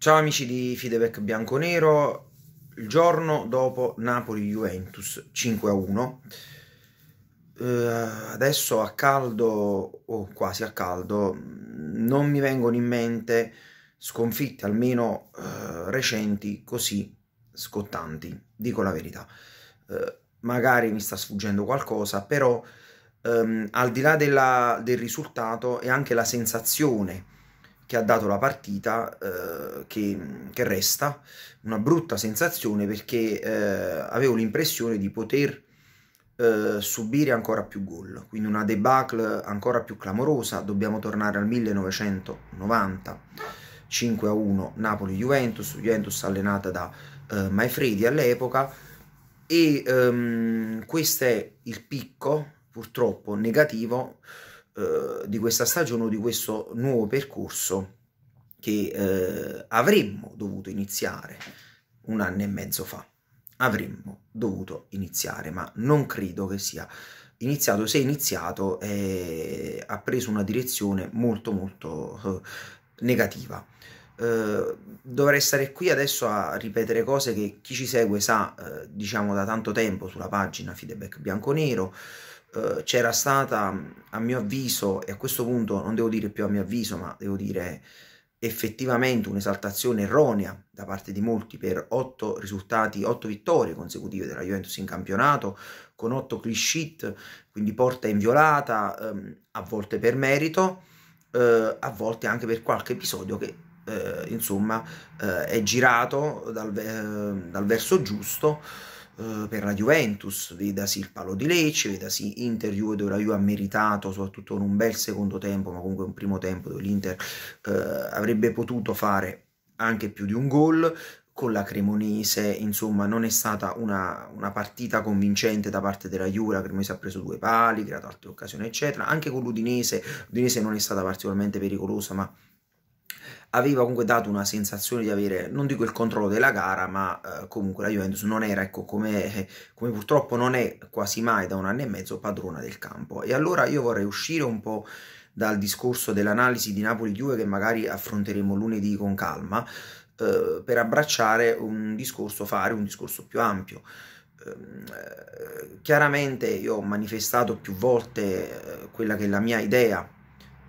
Ciao amici di Fideback Bianconero, il giorno dopo Napoli-Juventus 5-1, a eh, adesso a caldo o quasi a caldo non mi vengono in mente sconfitte almeno eh, recenti così scottanti, dico la verità. Eh, magari mi sta sfuggendo qualcosa, però ehm, al di là della, del risultato è anche la sensazione che ha dato la partita eh, che, che, resta, una brutta sensazione perché eh, avevo l'impressione di poter eh, subire ancora più gol, quindi una debacle ancora più clamorosa, dobbiamo tornare al 1990, 5 a 1 Napoli-Juventus, Juventus allenata da eh, Maifredi all'epoca e ehm, questo è il picco purtroppo negativo eh, di questa stagione o di questo nuovo percorso che eh, avremmo dovuto iniziare un anno e mezzo fa. Avremmo dovuto iniziare, ma non credo che sia iniziato. Se è iniziato, eh, ha preso una direzione molto, molto eh, negativa. Eh, dovrei stare qui adesso a ripetere cose che chi ci segue sa, eh, diciamo, da tanto tempo sulla pagina Feedback Bianco Nero. Eh, c'era stata, a mio avviso, e a questo punto non devo dire più a mio avviso, ma devo dire effettivamente un'esaltazione erronea da parte di molti per otto risultati, otto vittorie consecutive della Juventus in campionato, con otto clean quindi porta inviolata, ehm, a volte per merito, eh, a volte anche per qualche episodio che eh, insomma eh, è girato dal, dal verso giusto eh, per la Juventus, vedasi il palo di Lecce, vedasi Inter Juve dove la Juve ha meritato soprattutto in un bel secondo tempo, ma comunque un primo tempo dove l'Inter eh, avrebbe potuto fare anche più di un gol, con la Cremonese, insomma, non è stata una, una, partita convincente da parte della Juve, la Cremonese ha preso due pali, creato altre occasioni, eccetera, anche con l'Udinese, l'Udinese non è stata particolarmente pericolosa, ma aveva comunque dato una sensazione di avere, non dico il controllo della gara, ma eh, comunque la Juventus non era, ecco, come, come, purtroppo non è quasi mai da un anno e mezzo padrona del campo. E allora io vorrei uscire un po' dal discorso dell'analisi di Napoli-Juve che magari affronteremo lunedì con calma, eh, per abbracciare un discorso, fare un discorso più ampio ehm, chiaramente io ho manifestato più volte eh, quella che è la mia idea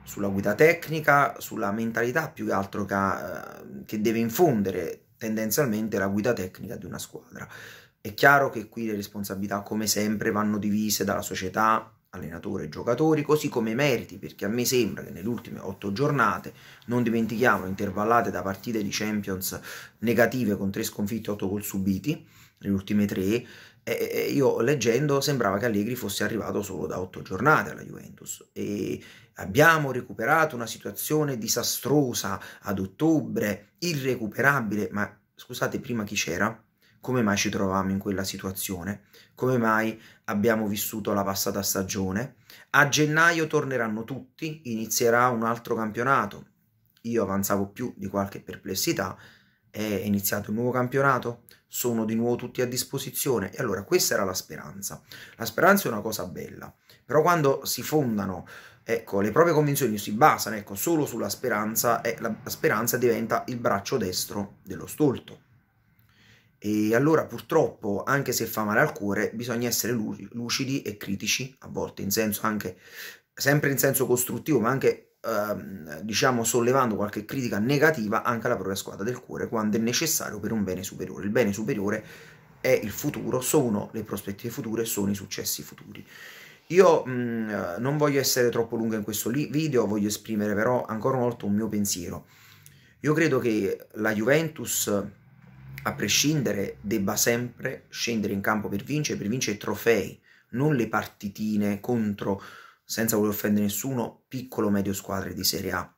sulla guida tecnica, sulla mentalità più che altro che, ha, eh, che deve infondere tendenzialmente la guida tecnica di una squadra. È chiaro che qui le responsabilità, come sempre, vanno divise dalla società, allenatore e giocatori, così come i meriti, perché a me sembra che nelle ultime otto giornate, non dimentichiamo, intervallate da partite di Champions negative con tre sconfitte e otto gol subiti, nelle ultime tre, e io leggendo sembrava che Allegri fosse arrivato solo da otto giornate alla Juventus e abbiamo recuperato una situazione disastrosa ad ottobre, irrecuperabile, ma scusate prima chi c'era? Come mai ci trovavamo in quella situazione? Come mai abbiamo vissuto la passata stagione? A gennaio torneranno tutti, inizierà un altro campionato. Io avanzavo più di qualche perplessità è iniziato un nuovo campionato, sono di nuovo tutti a disposizione e allora questa era la speranza. La speranza è una cosa bella, però quando si fondano ecco, le proprie convinzioni si basano ecco, solo sulla speranza e eh, la speranza diventa il braccio destro dello stolto. E allora purtroppo, anche se fa male al cuore, bisogna essere lucidi e critici, a volte in senso anche sempre in senso costruttivo, ma anche Ehm, diciamo sollevando qualche critica negativa anche alla propria squadra del cuore quando è necessario per un bene superiore. Il bene superiore è il futuro, sono le prospettive future, sono i successi futuri. Io mh, mm, eh, non voglio essere troppo lungo in questo video, voglio esprimere però ancora una volta un mio pensiero. Io credo che la Juventus, a prescindere, debba sempre scendere in campo per vincere, per vincere trofei, non le partitine contro senza voler offendere nessuno, piccolo medio squadre di Serie A.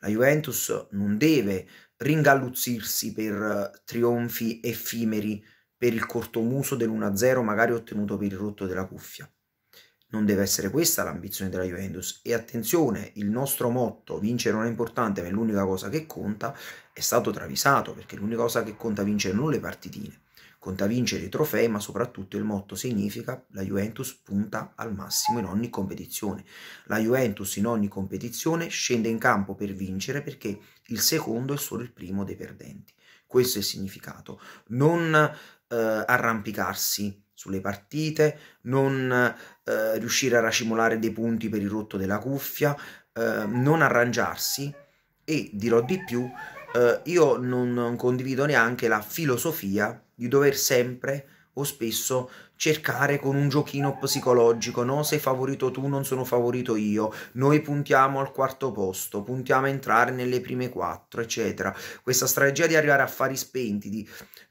La Juventus non deve ringalluzzirsi per eh, trionfi effimeri, per il cortomuso dell'1-0 magari ottenuto per il rotto della cuffia. Non deve essere questa l'ambizione della Juventus. E attenzione, il nostro motto, vincere non è importante ma è l'unica cosa che conta, è stato travisato, perché l'unica cosa che conta vincere non le partitine Conta vincere i trofei, ma soprattutto il motto significa la Juventus punta al massimo in ogni competizione. La Juventus in ogni competizione scende in campo per vincere perché il secondo è solo il primo dei perdenti. Questo è il significato. Non eh, arrampicarsi sulle partite, non eh, riuscire a racimolare dei punti per il rotto della cuffia, eh, non arrangiarsi e dirò di più, eh, io non condivido neanche la filosofia di dover sempre o spesso cercare con un giochino psicologico, no? Sei favorito tu, non sono favorito io, noi puntiamo al quarto posto, puntiamo a entrare nelle prime quattro, eccetera. Questa strategia di arrivare a fari spenti, di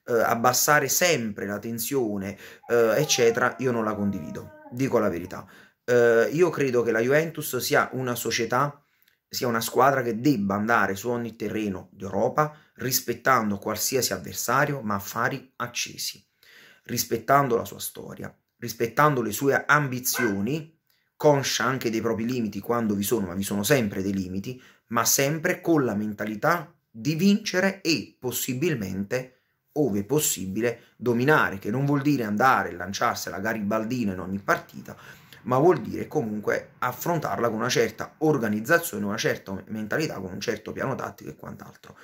eh, abbassare sempre la tensione, eh, eccetera, io non la condivido, dico la verità. Eh, io credo che la Juventus sia una società, sia una squadra che debba andare su ogni terreno d'Europa, rispettando qualsiasi avversario ma affari accesi, rispettando la sua storia, rispettando le sue ambizioni, conscia anche dei propri limiti quando vi sono, ma vi sono sempre dei limiti, ma sempre con la mentalità di vincere e possibilmente, ove possibile, dominare, che non vuol dire andare e lanciarsi alla garibaldina in ogni partita, ma vuol dire comunque affrontarla con una certa organizzazione, una certa mentalità, con un certo piano tattico e quant'altro.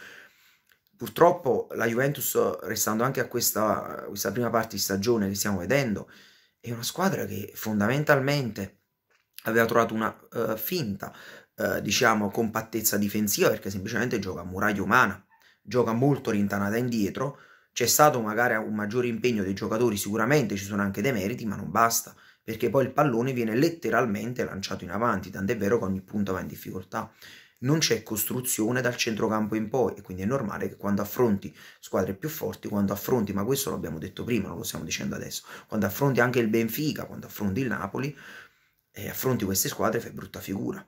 Purtroppo la Juventus, restando anche a questa, questa prima parte di stagione che stiamo vedendo, è una squadra che fondamentalmente aveva trovato una uh, finta, uh, diciamo, compattezza difensiva perché semplicemente gioca a muraglia umana, gioca molto rintanata indietro, c'è stato magari un maggiore impegno dei giocatori, sicuramente ci sono anche dei meriti, ma non basta, perché poi il pallone viene letteralmente lanciato in avanti, tant'è vero che ogni punto va in difficoltà non c'è costruzione dal centrocampo in poi e quindi è normale che quando affronti squadre più forti, quando affronti, ma questo l'abbiamo detto prima, non lo stiamo dicendo adesso, quando affronti anche il Benfica, quando affronti il Napoli e affronti queste squadre fai brutta figura.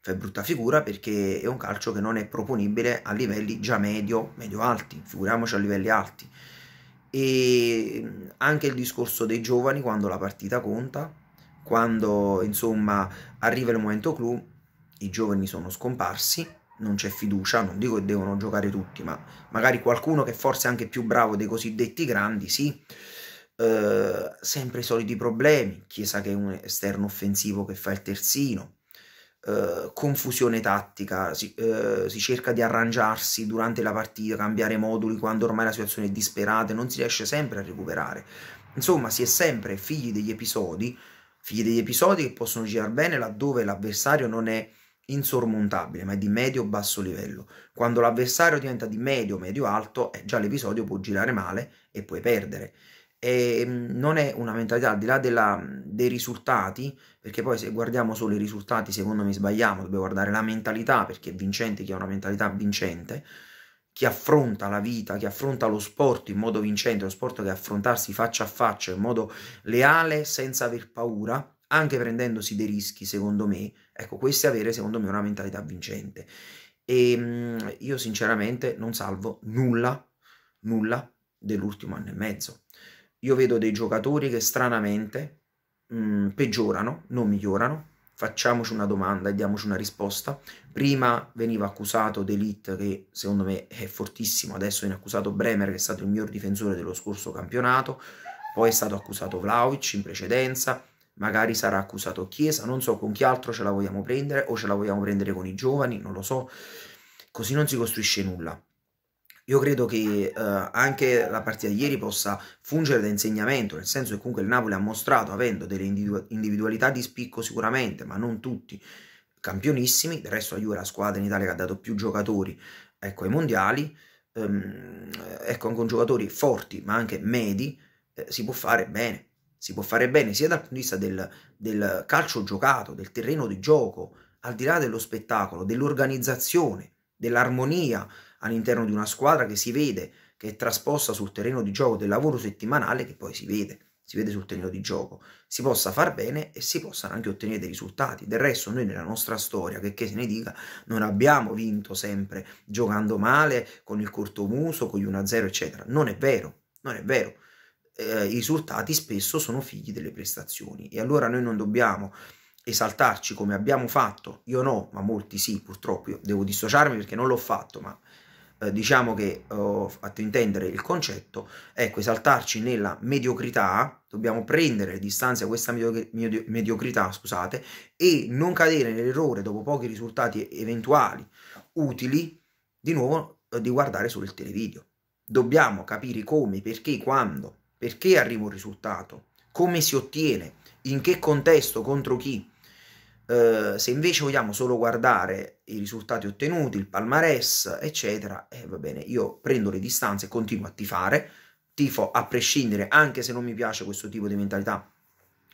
Fai brutta figura perché è un calcio che non è proponibile a livelli già medio, medio alti, figuriamoci a livelli alti. E anche il discorso dei giovani quando la partita conta, quando insomma arriva il momento clou i giovani sono scomparsi, non c'è fiducia, non dico che devono giocare tutti, ma magari qualcuno che forse è anche più bravo dei cosiddetti grandi, sì. Eh, sempre i soliti problemi, Chiesa che è un esterno offensivo che fa il terzino, Uh, confusione tattica, si, uh, si, cerca di arrangiarsi durante la partita, cambiare moduli quando ormai la situazione è disperata e non si riesce sempre a recuperare. Insomma, si è sempre figli degli episodi, figli degli episodi che possono girare bene laddove l'avversario non è insormontabile, ma è di medio-basso livello. Quando l'avversario diventa di medio-medio-alto, eh, già l'episodio può girare male e puoi perdere. E ehm, non è una mentalità al di là della, dei risultati, perché poi se guardiamo solo i risultati, secondo me sbagliamo, dobbiamo guardare la mentalità, perché è vincente chi ha una mentalità vincente, chi affronta la vita, chi affronta lo sport in modo vincente, lo sport che affrontarsi faccia a faccia in modo leale, senza aver paura, anche prendendosi dei rischi, secondo me, ecco, questo è avere, secondo me, una mentalità vincente. E ehm, io sinceramente non salvo nulla, nulla dell'ultimo anno e mezzo. Io vedo dei giocatori che stranamente mh, mm, peggiorano, non migliorano. Facciamoci una domanda e diamoci una risposta. Prima veniva accusato D'Elite, che secondo me è fortissimo, adesso viene accusato Bremer, che è stato il miglior difensore dello scorso campionato. Poi è stato accusato Vlaovic in precedenza, magari sarà accusato Chiesa, non so con chi altro ce la vogliamo prendere o ce la vogliamo prendere con i giovani, non lo so, così non si costruisce nulla. Io credo che eh, anche la partita di ieri possa fungere da insegnamento, nel senso che comunque il Napoli ha mostrato, avendo delle individu individualità di spicco sicuramente, ma non tutti, campionissimi, del resto la Juve è la squadra in Italia che ha dato più giocatori ecco, ai mondiali, ehm, ecco, con giocatori forti ma anche medi eh, si può fare bene si può fare bene sia dal punto di vista del, del calcio giocato, del terreno di gioco, al di là dello spettacolo, dell'organizzazione, dell'armonia all'interno di una squadra che si vede, che è trasposta sul terreno di gioco del lavoro settimanale che poi si vede, si vede sul terreno di gioco, si possa far bene e si possano anche ottenere dei risultati. Del resto noi nella nostra storia, che, che se ne dica, non abbiamo vinto sempre giocando male, con il corto muso, con gli 1-0, eccetera. Non è vero, non è vero eh, i risultati spesso sono figli delle prestazioni e allora noi non dobbiamo esaltarci come abbiamo fatto, io no, ma molti sì, purtroppo io devo dissociarmi perché non l'ho fatto, ma eh, diciamo che ho fatto intendere il concetto, ecco, esaltarci nella mediocrità, dobbiamo prendere le distanze da questa medio medio mediocrità, scusate, e non cadere nell'errore dopo pochi risultati eventuali utili, di nuovo eh, di guardare solo il televideo. Dobbiamo capire come, perché, quando perché arriva un risultato, come si ottiene, in che contesto, contro chi. Eh, se invece vogliamo solo guardare i risultati ottenuti, il palmarès, eccetera, eh, va bene, io prendo le distanze e continuo a tifare, tifo a prescindere, anche se non mi piace questo tipo di mentalità,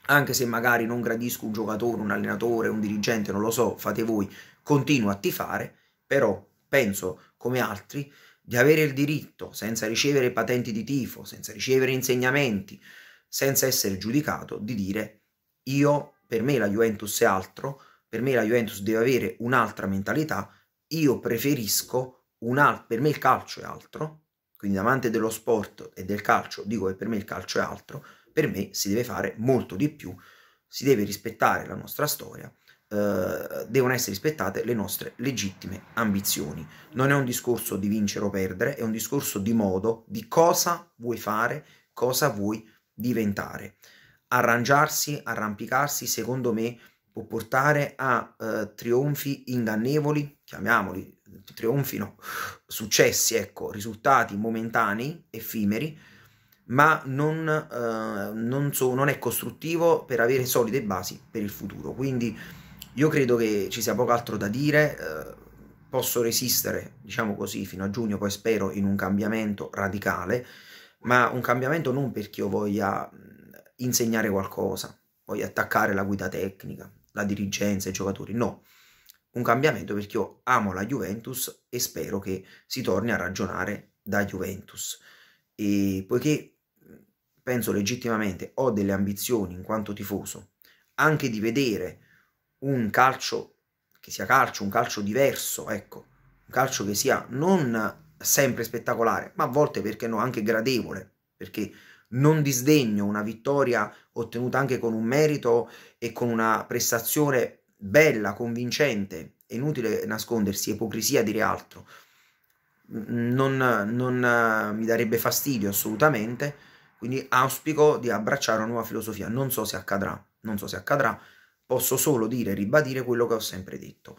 anche se magari non gradisco un giocatore, un allenatore, un dirigente, non lo so, fate voi, continuo a tifare, però penso come altri di avere il diritto, senza ricevere patenti di tifo, senza ricevere insegnamenti, senza essere giudicato, di dire io, per me la Juventus è altro, per me la Juventus deve avere un'altra mentalità, io preferisco un altro, per me il calcio è altro, quindi amante dello sport e del calcio dico che per me il calcio è altro, per me si deve fare molto di più, si deve rispettare la nostra storia eh, devono essere rispettate le nostre legittime ambizioni. Non è un discorso di vincere o perdere, è un discorso di modo, di cosa vuoi fare, cosa vuoi diventare. Arrangiarsi, arrampicarsi, secondo me, può portare a eh, trionfi ingannevoli, chiamiamoli trionfi, no, successi, ecco, risultati momentanei, effimeri, ma non, eh, non, so, non è costruttivo per avere solide basi per il futuro. Quindi io credo che ci sia poco altro da dire, eh, posso resistere, diciamo così, fino a giugno, poi spero in un cambiamento radicale, ma un cambiamento non perché io voglia mm, insegnare qualcosa, voglia attaccare la guida tecnica, la dirigenza, i giocatori, no. Un cambiamento perché io amo la Juventus e spero che si torni a ragionare da Juventus. E poiché mm, penso legittimamente ho delle ambizioni in quanto tifoso, anche di vedere un calcio che sia calcio, un calcio diverso, ecco, un calcio che sia non sempre spettacolare, ma a volte perché no, anche gradevole, perché non disdegno una vittoria ottenuta anche con un merito e con una prestazione bella, convincente, è inutile nascondersi, ipocrisia dire altro, non, non mi darebbe fastidio assolutamente, quindi auspico di abbracciare una nuova filosofia, non so se accadrà, non so se accadrà, posso solo dire e ribadire quello che ho sempre detto.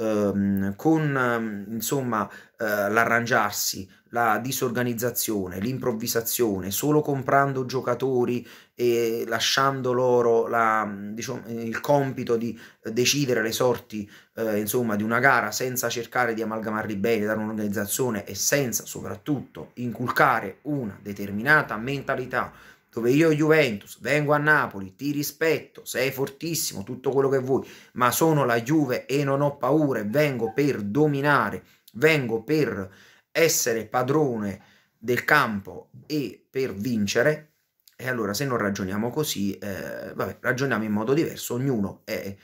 Um, con um, insomma uh, l'arrangiarsi, la disorganizzazione, l'improvvisazione, solo comprando giocatori e lasciando loro la, diciamo, il compito di decidere le sorti uh, insomma, di una gara senza cercare di amalgamarli bene, da un'organizzazione e senza soprattutto inculcare una determinata mentalità dove io Juventus vengo a Napoli, ti rispetto, sei fortissimo, tutto quello che vuoi, ma sono la Juve e non ho paura vengo per dominare, vengo per essere padrone del campo e per vincere, e allora se non ragioniamo così, eh, vabbè, ragioniamo in modo diverso, ognuno è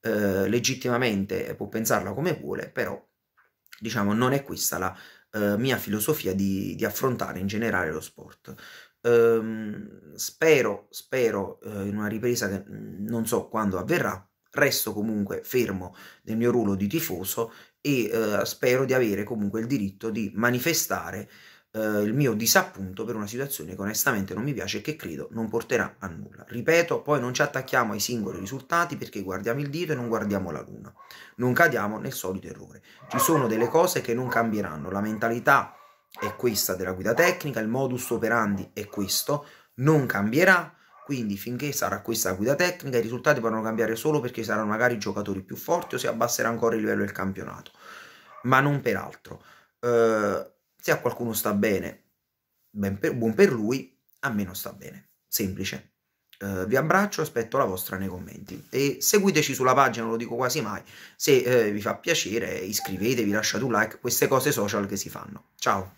eh, legittimamente, può pensarla come vuole, però diciamo non è questa la eh, mia filosofia di, di affrontare in generale lo sport ehm, spero, spero eh, in una ripresa che mm, non so quando avverrà, resto comunque fermo nel mio ruolo di tifoso e eh, spero di avere comunque il diritto di manifestare Uh, il mio disappunto per una situazione che onestamente non mi piace e che credo non porterà a nulla. Ripeto, poi non ci attacchiamo ai singoli risultati perché guardiamo il dito e non guardiamo la luna. Non cadiamo nel solito errore. Ci sono delle cose che non cambieranno, la mentalità è questa della guida tecnica, il modus operandi è questo, non cambierà, quindi finché sarà questa la guida tecnica i risultati potranno cambiare solo perché saranno magari i giocatori più forti o si abbasserà ancora il livello del campionato, ma non per altro. Eh, se a qualcuno sta bene, ben per, buon per lui, a me non sta bene, semplice eh, vi abbraccio, aspetto la vostra nei commenti e seguiteci sulla pagina, non lo dico quasi mai, se eh, vi fa piacere iscrivetevi, lasciate un like, queste cose social che si fanno. Ciao!